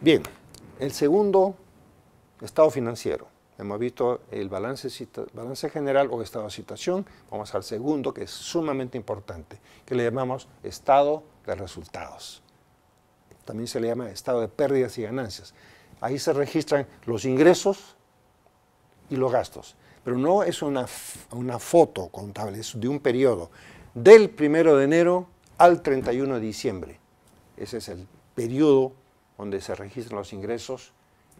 Bien, el segundo, estado financiero. Hemos visto el balance, general o estado de situación Vamos al segundo, que es sumamente importante, que le llamamos estado de resultados. También se le llama estado de pérdidas y ganancias. Ahí se registran los ingresos y los gastos. Pero no es una, una foto contable, es de un periodo, del 1 de enero al 31 de diciembre. Ese es el periodo donde se registran los ingresos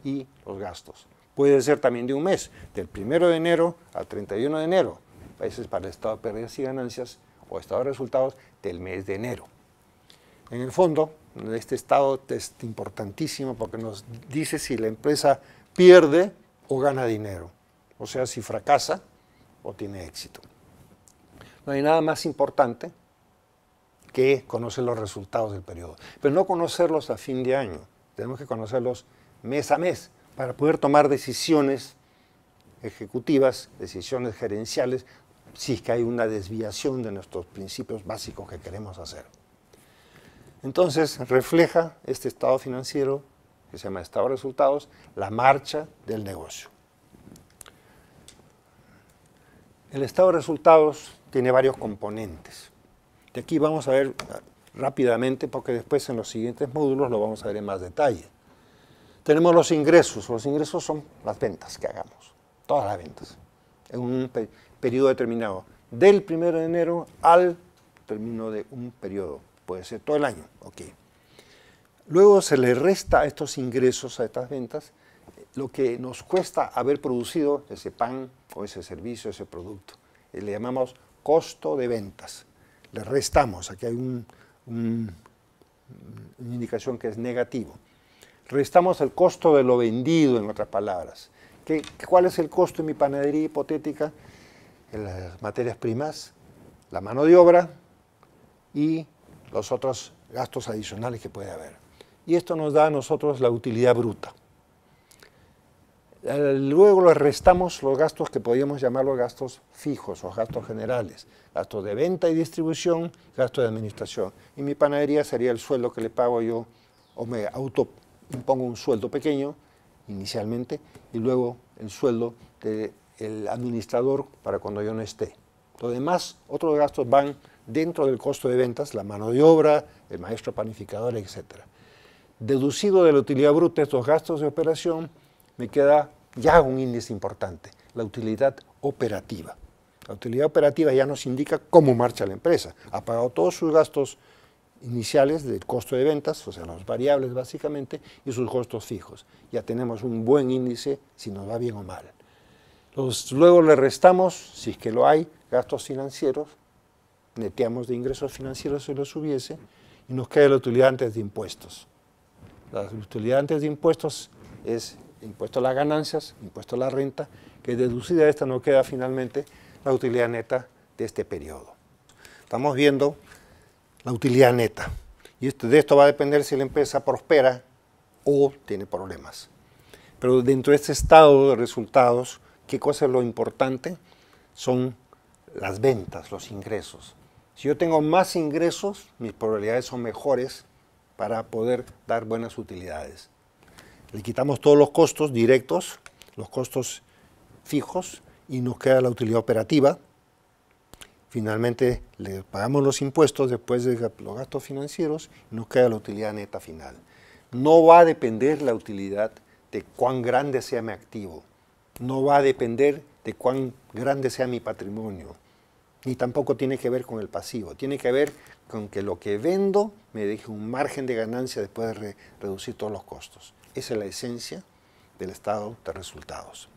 y los gastos. Puede ser también de un mes, del 1 de enero al 31 de enero. Países es para el estado de pérdidas y ganancias o estado de resultados del mes de enero. En el fondo, este estado es importantísimo porque nos dice si la empresa pierde o gana dinero. O sea, si fracasa o tiene éxito. No hay nada más importante que conocer los resultados del periodo. Pero no conocerlos a fin de año. Tenemos que conocerlos mes a mes para poder tomar decisiones ejecutivas, decisiones gerenciales, si es que hay una desviación de nuestros principios básicos que queremos hacer. Entonces, refleja este estado financiero, que se llama estado de resultados, la marcha del negocio. El estado de resultados tiene varios componentes. De aquí vamos a ver rápidamente porque después en los siguientes módulos lo vamos a ver en más detalle. Tenemos los ingresos. Los ingresos son las ventas que hagamos, todas las ventas, en un periodo determinado, del primero de enero al término de un periodo, puede ser todo el año. ok Luego se le resta a estos ingresos, a estas ventas, lo que nos cuesta haber producido ese pan o ese servicio, ese producto. Eh, le llamamos costo de ventas. Le restamos, aquí hay un, una indicación que es negativo. Restamos el costo de lo vendido, en otras palabras. ¿Cuál es el costo en mi panadería hipotética? En las materias primas, la mano de obra y los otros gastos adicionales que puede haber. Y esto nos da a nosotros la utilidad bruta. Eh, luego le restamos los gastos que podríamos llamar los gastos fijos o gastos generales, gastos de venta y distribución, gastos de administración. Y mi panadería sería el sueldo que le pago yo o me auto impongo un sueldo pequeño inicialmente y luego el sueldo del administrador para cuando yo no esté. Lo demás, otros gastos van dentro del costo de ventas, la mano de obra, el maestro panificador, etc. Deducido de la utilidad bruta estos gastos de operación, me queda ya un índice importante, la utilidad operativa. La utilidad operativa ya nos indica cómo marcha la empresa. Ha pagado todos sus gastos iniciales del costo de ventas, o sea, los variables básicamente, y sus costos fijos. Ya tenemos un buen índice si nos va bien o mal. luego le restamos, si es que lo hay, gastos financieros, neteamos de ingresos financieros si los hubiese, y nos queda la utilidad antes de impuestos. La utilidad antes de impuestos es impuesto a las ganancias, impuesto a la renta, que deducida esta no queda finalmente la utilidad neta de este periodo. Estamos viendo la utilidad neta. Y de esto va a depender si la empresa prospera o tiene problemas. Pero dentro de este estado de resultados, ¿qué cosa es lo importante? Son las ventas, los ingresos. Si yo tengo más ingresos, mis probabilidades son mejores para poder dar buenas utilidades. Le quitamos todos los costos directos, los costos fijos, y nos queda la utilidad operativa. Finalmente le pagamos los impuestos después de los gastos financieros y nos queda la utilidad neta final. No va a depender la utilidad de cuán grande sea mi activo, no va a depender de cuán grande sea mi patrimonio, y tampoco tiene que ver con el pasivo, tiene que ver con que lo que vendo me deje un margen de ganancia después de reducir todos los costos. Esa es la esencia del estado de resultados.